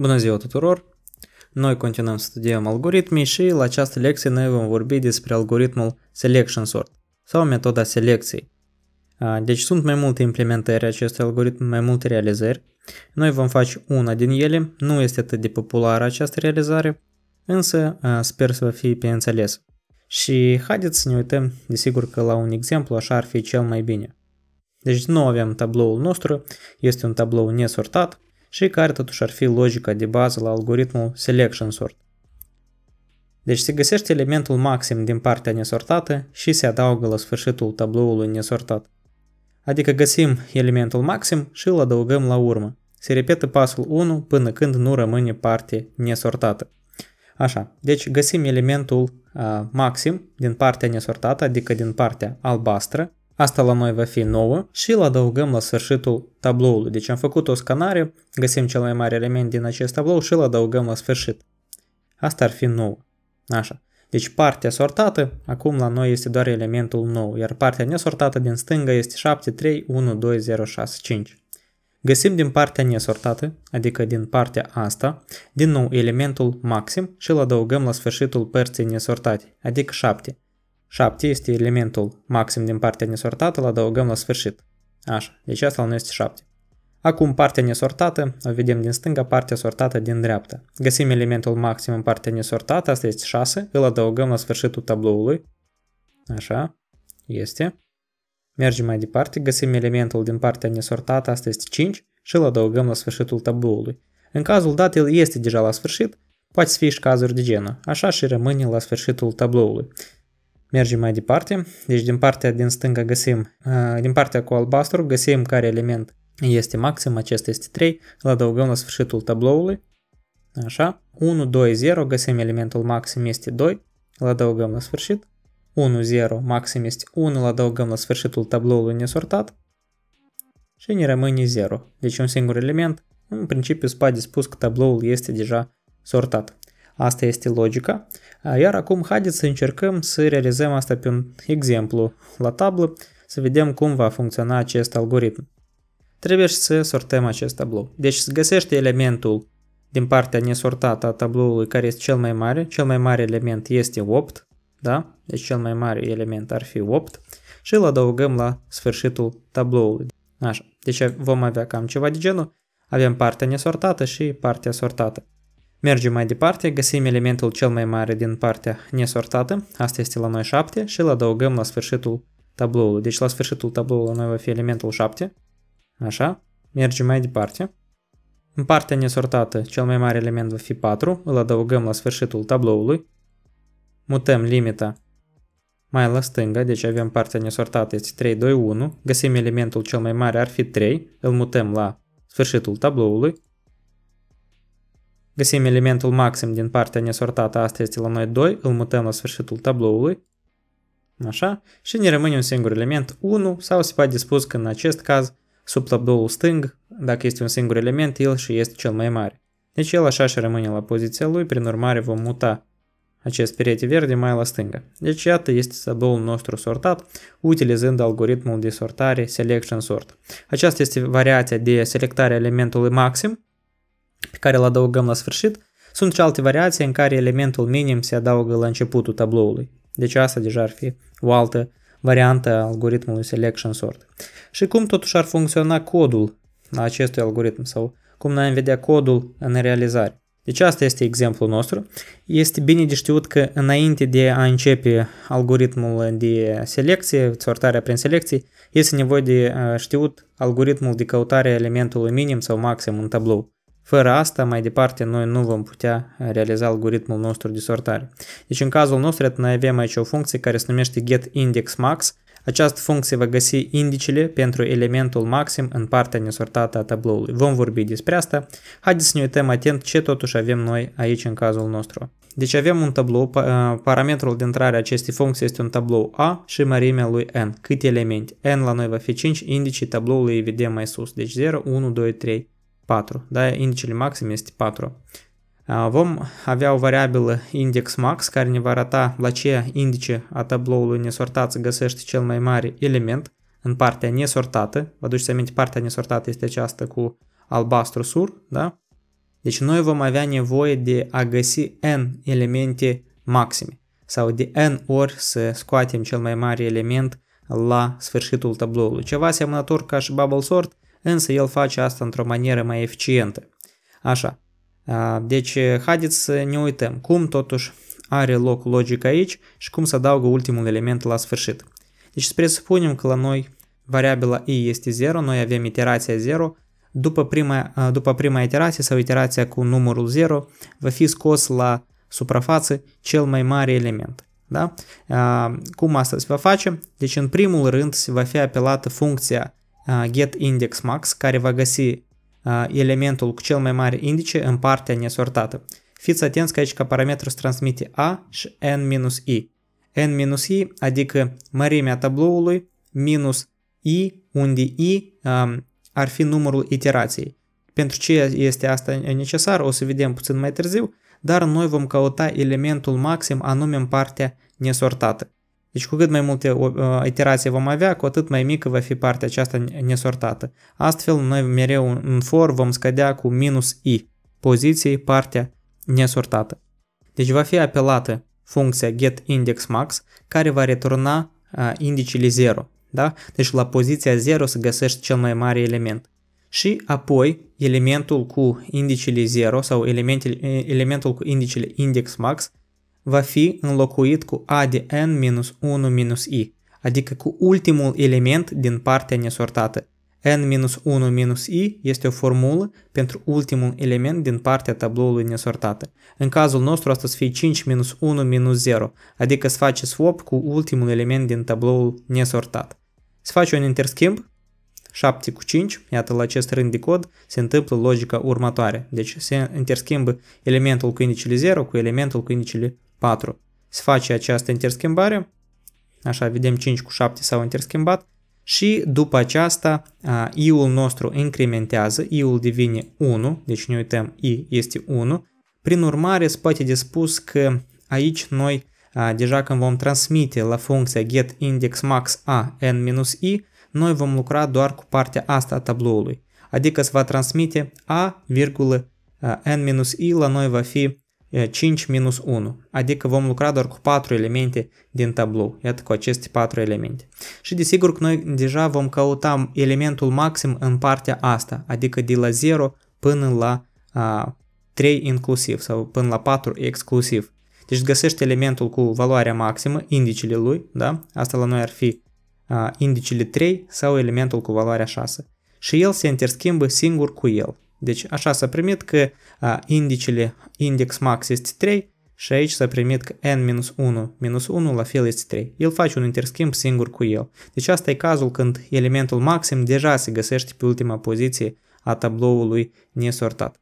Bună ziua tuturor! Noi continuăm să studiem algoritmii și la această lecție noi vom vorbi despre algoritmul Selection Sort sau metoda selecției. Deci sunt mai multe implementări acestui algoritm, mai multe realizări. Noi vom face una din ele, nu este atât de populară această realizare, însă sper să vă fie pe înțeles. Și haideți să ne uităm, desigur că la un exemplu așa ar fi cel mai bine. Deci nu avem tabloul nostru, este un tablou nesortat, și care totuși ar fi logica de bază la algoritmul selection sort. Deci se găsește elementul maxim din partea nesortată și se adaugă la sfârșitul tabloului nesortat. Adică găsim elementul maxim și îl adăugăm la urmă. Se repetă pasul 1 până când nu rămâne parte nesortată. Așa, deci găsim elementul uh, maxim din partea nesortată, adică din partea albastră, Asta la noi va fi nouă și îl adăugăm la sfârșitul tabloului. Deci am făcut o scanare, găsim cel mai mare element din acest tablou și îl adăugăm la sfârșit. Asta ar fi nou. Așa. Deci partea sortată, acum la noi este doar elementul nou, iar partea nesortată din stânga este 5. Găsim din partea nesortată, adică din partea asta, din nou elementul maxim și îl adăugăm la sfârșitul părții nesortate, adică 7. 7 este elementul maxim din partea nesortată, îl adăugăm la sfârșit. Așa, deci asta nu este 7. Acum partea nesortată, o vedem din stânga, partea sortată din dreapta. Găsim elementul maxim în partea nesortată, asta este 6, îl adăugăm la sfârșitul tabloului. Așa, este. Mergem mai departe, găsim elementul din partea nesortată, asta este 5, și îl adăugăm la sfârșitul tabloului. În cazul dat, el este deja la sfârșit, poate fi și cazuri de genul, așa și rămâne la sfârșitul tabloului. mergem mai departe. Deci din partea din stânga găsim, din partea cu albastru găsim care element este maxim, acesta este 3, îl adăugăm la sfârșitul tabloului. Așa, 1, 2, 0, găsim elementul maxim este 2, îl adăugăm la sfârșit. 1, 0, maxim este 1, îl adăugăm la sfârșitul tabloului nesortat. Și ne rămâne 0. Deci un singur element. În principiu, spade spus că tabloul este deja sortat. Asta este logica. Iar acum haideți să încercăm să realizăm asta pe un exemplu la tablă, să vedem cum va funcționa acest algoritm. Trebuie să sortăm acest tablou. Deci găsește elementul din partea nesortată a tabloului care este cel mai mare. Cel mai mare element este 8, da? Deci cel mai mare element ar fi 8 și îl adăugăm la sfârșitul tabloului. Așa. Deci vom avea cam ceva de genul. Avem partea nesortată și partea sortată. Mergem mai departe, găsim elementul cel mai mare din partea nesortată, asta este la noi 7 și îl adăugăm la sfârșitul tabloului. Deci la sfârșitul tabloului noi va fi elementul 7, așa, mergem mai departe. În partea nesortată, cel mai mare element va fi 4, îl adăugăm la sfârșitul tabloului. Mutăm limita mai la stânga, deci avem partea nesortată, este 3, 2, 1. Găsim elementul cel mai mare, ar fi 3, îl mutăm la sfârșitul tabloului. Găsim elementul maxim din partea nesortată, asta este la noi 2, îl mutăm la sfârșitul tabloului. Așa, și ne rămâne un singur element, 1, sau se poate dispus că în acest caz, sub tabloul stâng, dacă este un singur element, el și este cel mai mare. Deci el așa și rămâne la poziția lui, prin urmare vom muta acest perete verde mai la stânga. Deci iată este tabloul nostru sortat, utilizând algoritmul de sortare Selection Sort. Aceasta este variația de selectare elementului maxim, pe care îl adăugăm la sfârșit, sunt și alte variații în care elementul minim se adaugă la începutul tabloului. Deci asta deja ar fi o altă variantă a algoritmului selection sort. Și cum totuși ar funcționa codul acestui algoritm sau cum ne am vedea codul în realizare. Deci asta este exemplul nostru. Este bine de știut că înainte de a începe algoritmul de selecție, sortarea prin selecție, este nevoie de uh, știut algoritmul de căutare elementului minim sau maxim în tablou. Fără asta, mai departe, noi nu vom putea realiza algoritmul nostru de sortare. Deci, în cazul nostru, noi avem aici o funcție care se numește getIndexMax. Această funcție va găsi indicele pentru elementul maxim în partea nesortată a tabloului. Vom vorbi despre asta. Haideți să ne uităm atent ce totuși avem noi aici în cazul nostru. Deci avem un tablou, uh, parametrul de intrare a acestei funcții este un tablou A și mărimea lui N, câte elemente. N la noi va fi 5, indicii tabloului îi vedem mai sus, deci 0, 1, 2, 3, 4, da? Indicele maxim este 4. Vom avea o variabilă index max care ne va arăta la ce indice a tabloului nesortat se găsește cel mai mare element în partea nesortată. Vă aduceți aminte, partea nesortată este aceasta cu albastru sur, da? Deci noi vom avea nevoie de a găsi n elemente maxime sau de n ori să scoatem cel mai mare element la sfârșitul tabloului. Ceva asemănător ca și bubble sort, însă el face asta într-o manieră mai eficientă. Așa. Deci, haideți să ne uităm cum totuși are loc logic aici și cum să adaugă ultimul element la sfârșit. Deci, presupunem că la noi variabila i este 0, noi avem iterația 0, după prima, după prima iterație sau iterația cu numărul 0 va fi scos la suprafață cel mai mare element. Da? Cum asta se va face? Deci în primul rând se va fi apelată funcția get index max, care va găsi elementul cu cel mai mare indice în partea nesortată. Fiți atenți că aici ca parametru se transmite A și N-I. N-I, adică mărimea tabloului minus I, unde I um, ar fi numărul iterației. Pentru ce este asta necesar, o să vedem puțin mai târziu, dar noi vom căuta elementul maxim anume în partea nesortată. Deci cu cât mai multe ă, iterații vom avea, cu atât mai mică va fi partea aceasta nesortată. Astfel, noi mereu în for vom scădea cu minus i poziției partea nesortată. Deci va fi apelată funcția getIndexMax care va returna ă, indicele 0. Da? Deci la poziția 0 se găsește cel mai mare element. Și apoi elementul cu indicele 0 sau elementul cu indicele indexMax va fi înlocuit cu a de n-1-i, adică cu ultimul element din partea nesortată. n-1-i minus este o formulă pentru ultimul element din partea tabloului nesortată. În cazul nostru asta să fie 5-1-0, adică să face swap cu ultimul element din tabloul nesortat. Să face un interschimb 7 cu 5, iată la acest rând de cod se întâmplă logica următoare. Deci se interschimbă elementul cu indicele 0 cu elementul cu indicele 4. Se face această interschimbare, așa, vedem 5 cu 7 s-au interschimbat, și după aceasta i-ul nostru incrementează, i-ul devine 1, deci ne uităm, i este 1. Prin urmare, se poate de spus că aici noi, deja când vom transmite la funcția get a n-i, noi vom lucra doar cu partea asta a tabloului. Adică se va transmite a, n-i la noi va fi 5 minus 1, adică vom lucra doar cu 4 elemente din tablou, iată cu aceste 4 elemente. Și desigur că noi deja vom căuta elementul maxim în partea asta, adică de la 0 până la a, 3 inclusiv sau până la 4 exclusiv. Deci găsești elementul cu valoarea maximă, indicele lui, da? Asta la noi ar fi a, indicele 3 sau elementul cu valoarea 6. Și el se interschimbă singur cu el. Deci așa s-a primit că a, indicele index max este 3 și aici s-a primit că n minus 1 minus 1 la fel este 3. El face un interschimb singur cu el. Deci asta e cazul când elementul maxim deja se găsește pe ultima poziție a tabloului nesortat.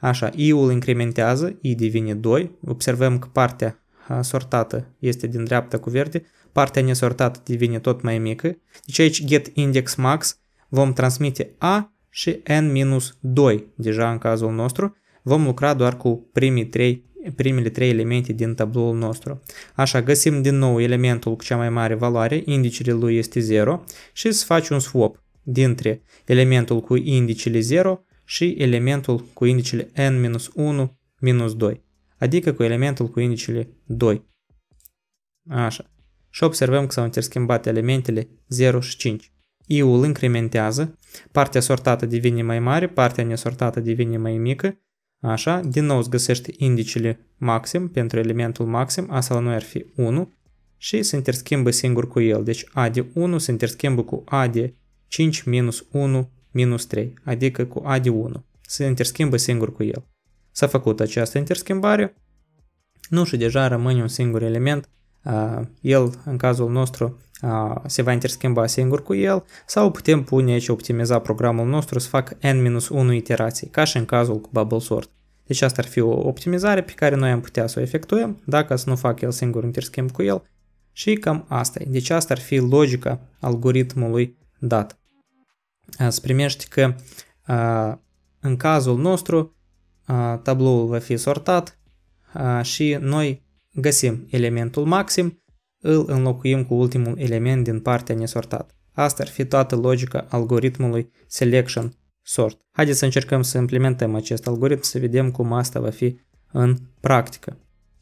Așa, i-ul incrementează, i devine 2. Observăm că partea sortată este din dreapta cu verde, partea nesortată devine tot mai mică. Deci aici get index max vom transmite a și n-2 deja în cazul nostru, vom lucra doar cu primii trei, primele trei elemente din tabloul nostru. Așa, găsim din nou elementul cu cea mai mare valoare, indicele lui este 0 și să faci un swap dintre elementul cu indicele 0 și elementul cu indicele n-1-2, adică cu elementul cu indicele 2. Așa. Și observăm că s-au interschimbat elementele 0 și 5. I-ul incrementează, partea sortată devine mai mare, partea nesortată devine mai mică, așa, din nou îți găsești indicele maxim pentru elementul maxim, asta la noi ar fi 1, și se interschimbă singur cu el, deci A de 1 se interschimbă cu A de 5 minus 1 minus 3, adică cu A de 1, se interschimbă singur cu el. S-a făcut această interschimbare, nu și deja rămâne un singur element el, în cazul nostru, se va interschimba singur cu el sau putem pune aici optimiza programul nostru să fac n-1 iterații, ca și în cazul cu bubble sort. Deci asta ar fi o optimizare pe care noi am putea să o efectuăm dacă să nu fac el singur interschimb cu el și cam asta e. Deci asta ar fi logica algoritmului dat. Să primești că în cazul nostru tabloul va fi sortat și noi Găsim elementul maxim, îl înlocuim cu ultimul element din partea nesortat. Asta ar fi toată logica algoritmului selection sort. Haideți să încercăm să implementăm acest algoritm să vedem cum asta va fi în practică.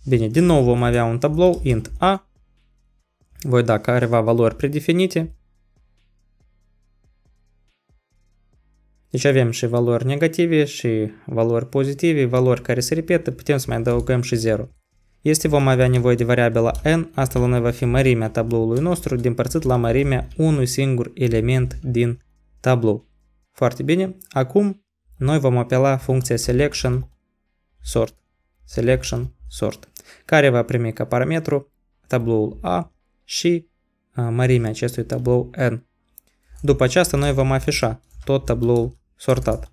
Bine, din nou vom avea un tablou int a, voi da careva valori predefinite. Deci avem și valori negative și valori pozitive, valori care se repetă, putem să mai adăugăm și 0. Este vom avea nevoie de variabila n, asta ne va fi mărimea tabloului nostru din părțit la mărimea unui singur element din tablou. Foarte bine, acum noi vom apela funcția selection sort, selection sort, care va primi ca parametru tabloul A și mărimea acestui tablou N. După aceasta noi vom afișa tot tabloul sortat.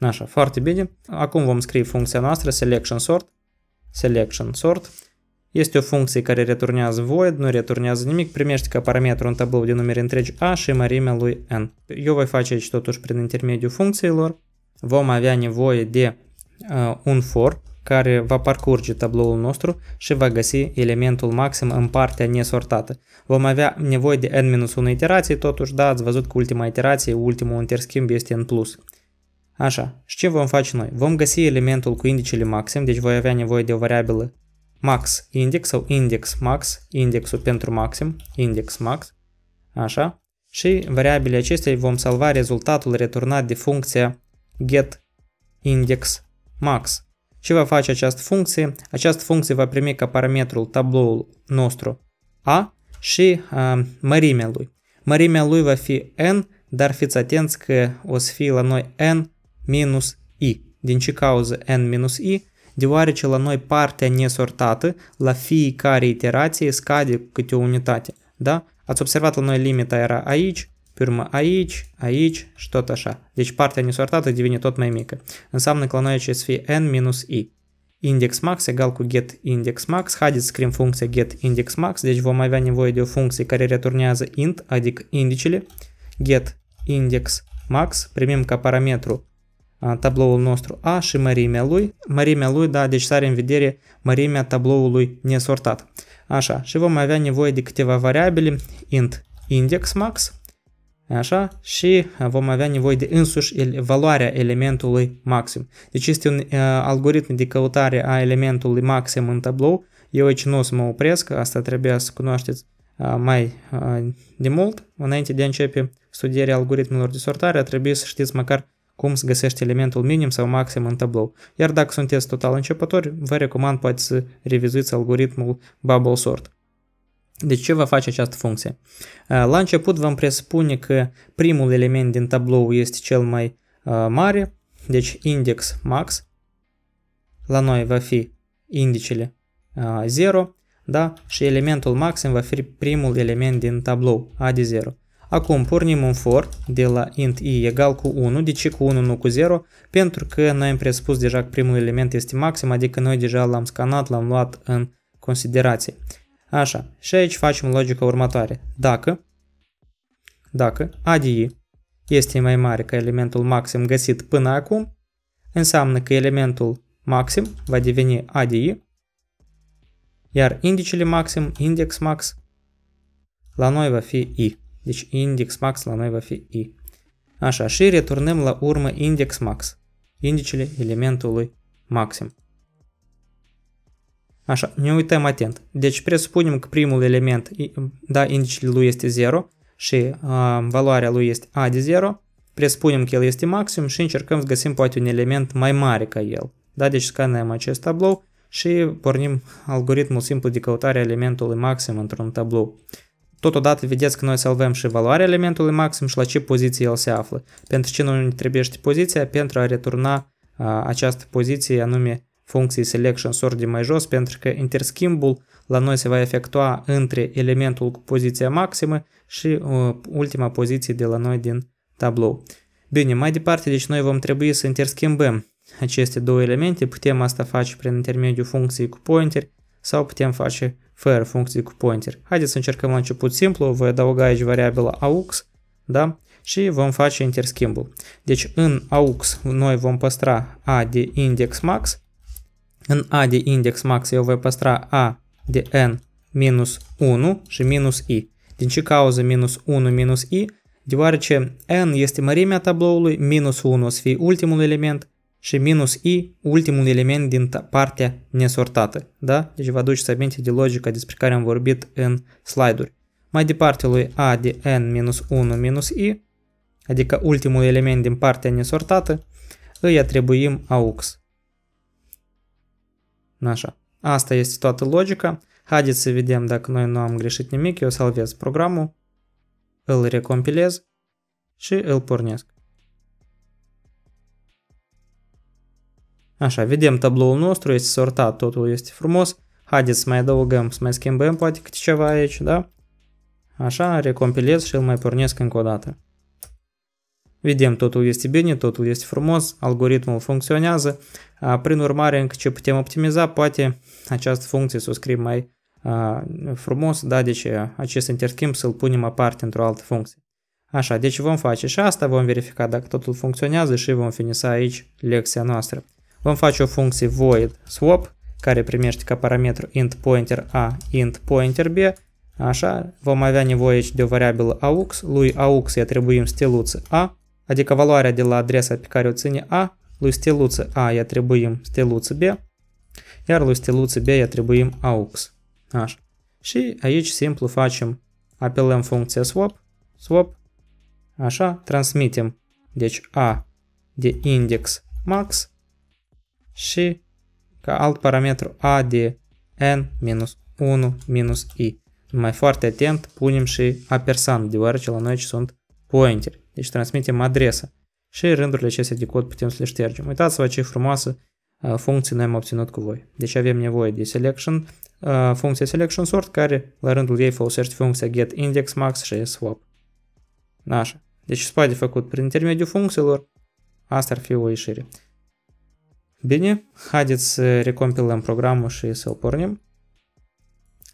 Așa, foarte bine. Acum vom scrie funcția noastră selection sort. Selection sort. Este o funcție care returnează void, nu returnează nimic, primește ca parametru un tablou de numere întregi A și mărimea lui N. Eu voi face aici totuși prin intermediul funcțiilor. Vom avea nevoie de uh, un for care va parcurge tabloul nostru și va găsi elementul maxim în partea nesortată. Vom avea nevoie de n-1 iterație, totuși, da, ați văzut că ultima iterație, ultimul interschimb este n plus. Așa, și ce vom face noi? Vom găsi elementul cu indicele maxim, deci voi avea nevoie de o variabilă max index sau index max, indexul pentru maxim, index max, așa, și variabile acestea vom salva rezultatul returnat de funcția get index max. Ce va face această funcție? Această funcție va primi ca parametrul tabloul nostru A și a, mărimea lui. Mărimea lui va fi N, dar fiți atenți că o să fie la noi N minus i, din ce cauză n minus i, deoarece la noi partea nesortată, la fiecare iterație scade câte o unitate. Da? Ați observat la noi limita era aici, pe urmă aici, aici și tot așa. Deci partea nesortată devine tot mai mică. Înseamnă că la noi aici să fie n minus i. Index max egal cu get index max. Haideți să scriem funcția get index max, deci vom avea nevoie de o funcție care returnează int, adică indicele. Get index max, primim ca parametru tabloul nostru A și mărimea lui. Mărimea lui, da, deci sare în vedere mărimea tabloului nesortat. Așa, și vom avea nevoie de câteva variabile, int index max, Așa? Și vom avea nevoie de însuși valoarea elementului maxim. Deci este un uh, algoritm de căutare a elementului maxim în tablou. Eu aici nu o să mă opresc, asta trebuie să cunoașteți uh, mai uh, de mult. Înainte de a începe studierea algoritmelor de sortare, trebuie să știți măcar cum să găsești elementul minim sau maxim în tablou. Iar dacă sunteți total începători, vă recomand poate să revizuiți algoritmul Bubble Sort. Deci ce va face această funcție? La început vom presupune că primul element din tablou este cel mai mare, deci index max. La noi va fi indicele 0, da? Și elementul maxim va fi primul element din tablou, A de 0. Acum pornim un for de la int i egal cu 1. De ce cu 1, nu cu 0? Pentru că noi am presupus deja că primul element este maxim, adică noi deja l-am scanat, l-am luat în considerație. Așa, și aici facem logica următoare. Dacă, dacă ADI este mai mare ca elementul maxim găsit până acum, înseamnă că elementul maxim va deveni ADI, iar indicele maxim, index max, la noi va fi I. Deci index max la noi va fi i. Așa, și returnăm la urmă index max, indicele elementului maxim. Așa, ne uităm atent. Deci presupunem că primul element, da, indicele lui este 0 și a, valoarea lui este a de 0. Presupunem că el este maxim și încercăm să găsim poate un element mai mare ca el. Da, deci scanăm acest tablou și pornim algoritmul simplu de căutare a elementului maxim într-un tablou. Totodată vedeți că noi salvăm și valoarea elementului maxim și la ce poziție el se află. Pentru ce noi ne trebuiește poziția? Pentru a returna a, această poziție, anume funcției selection sort de mai jos, pentru că interschimbul la noi se va efectua între elementul cu poziția maximă și ultima poziție de la noi din tablou. Bine, mai departe, deci noi vom trebui să interschimbăm aceste două elemente, putem asta face prin intermediul funcției cu pointer sau putem face fair funcție cu pointer. Haideți să încercăm la început simplu, voi adăuga aici variabila aux, da? Și vom face interschimbul. Deci în aux noi vom păstra a de index max, în a de index max eu voi păstra a de n minus 1 și minus i. Din ce cauză minus 1 minus i? Deoarece n este mărimea tabloului, minus 1 o să fie ultimul element, și minus i, ultimul element din partea nesortată. Da? Deci vă aduceți aminte de logica despre care am vorbit în slide-uri. Mai departe lui a de n minus 1 minus i, adică ultimul element din partea nesortată, îi atribuim aux. Așa. Asta este toată logica. Haideți să vedem dacă noi nu am greșit nimic. Eu salvez programul, îl recompilez și îl pornesc. Așa, vedem tabloul nostru, este sortat, totul este frumos. Haideți să mai adăugăm, să mai schimbăm poate câte ceva aici, da? Așa, recompilez și îl mai pornesc încă o dată. Vedem, totul este bine, totul este frumos, algoritmul funcționează. Prin urmare, încă ce putem optimiza, poate această funcție să o scriem mai frumos, da? Deci acest interschimb să-l punem aparte într-o altă funcție. Așa, deci vom face și asta, vom verifica dacă totul funcționează și vom finisa aici lecția noastră vom face o funcție void swap, care primește ca parametru int pointer a, int pointer b, așa, vom avea nevoie aici de o variabilă aux, lui aux îi atribuim stiluță a, adică valoarea de la adresa pe care o ține a, lui stiluță a îi atribuim stiluță b, iar lui stiluță b îi atribuim aux. Așa. Și aici simplu facem, apelăm funcția swap, swap, așa, transmitem, deci a de index max și ca alt parametru a de n-1-i. Mai foarte atent punem și a persoan, deoarece la noi aici sunt pointer, Deci transmitem adresa și rândurile acestea de cod putem să le ștergem. Uitați-vă ce frumoasă uh, funcție noi am obținut cu voi. Deci avem nevoie de selection, uh, funcția selection sort care la rândul ei folosește funcția get index max și swap. Așa. Deci spate de făcut prin intermediul funcțiilor, asta ar fi o ieșire. Bine, haideți să recompilăm programul și să-l pornim.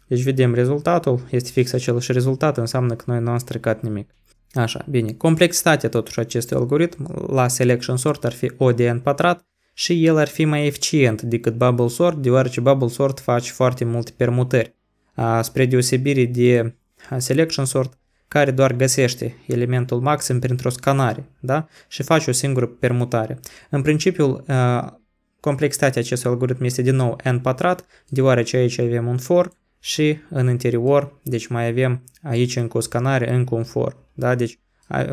Deci vedem rezultatul, este fix același rezultat, înseamnă că noi nu am stricat nimic. Așa, bine. Complexitatea totuși acestui algoritm la selection sort ar fi O de n pătrat și el ar fi mai eficient decât bubble sort, deoarece bubble sort face foarte multe permutări, a, spre deosebire de selection sort, care doar găsește elementul maxim printr-o scanare da? și face o singură permutare. În principiul, Complexitatea acestui algoritm este din nou n pătrat, deoarece aici avem un for și în interior, deci mai avem aici încă o scanare, încă un for. Da? Deci a,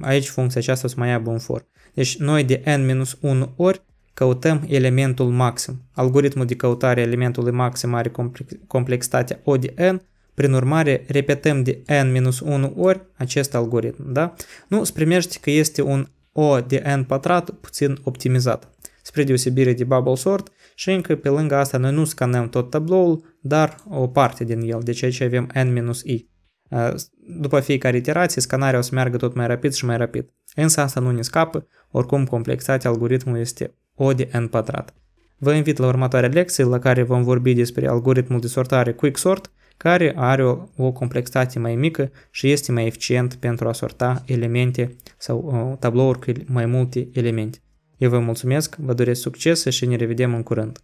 aici funcția aceasta o să mai aibă un for. Deci noi de n-1 ori căutăm elementul maxim. Algoritmul de căutare elementului maxim are complexitatea O de n, prin urmare, repetăm de n-1 ori acest algoritm. Da? Nu, spre că este un O de n pătrat puțin optimizat spre deosebire de Bubble Sort și încă pe lângă asta noi nu scanăm tot tabloul, dar o parte din el, deci aici avem n-i. După fiecare iterație, scanarea o să meargă tot mai rapid și mai rapid. Însă asta nu ne scapă, oricum complexitatea algoritmului este o de n pătrat. Vă invit la următoarea lecție la care vom vorbi despre algoritmul de sortare Quicksort, care are o, o complexitate mai mică și este mai eficient pentru a sorta elemente sau uh, tablouri cu mai multe elemente. Eu vă mulțumesc, vă doresc succes și ne revedem în curând!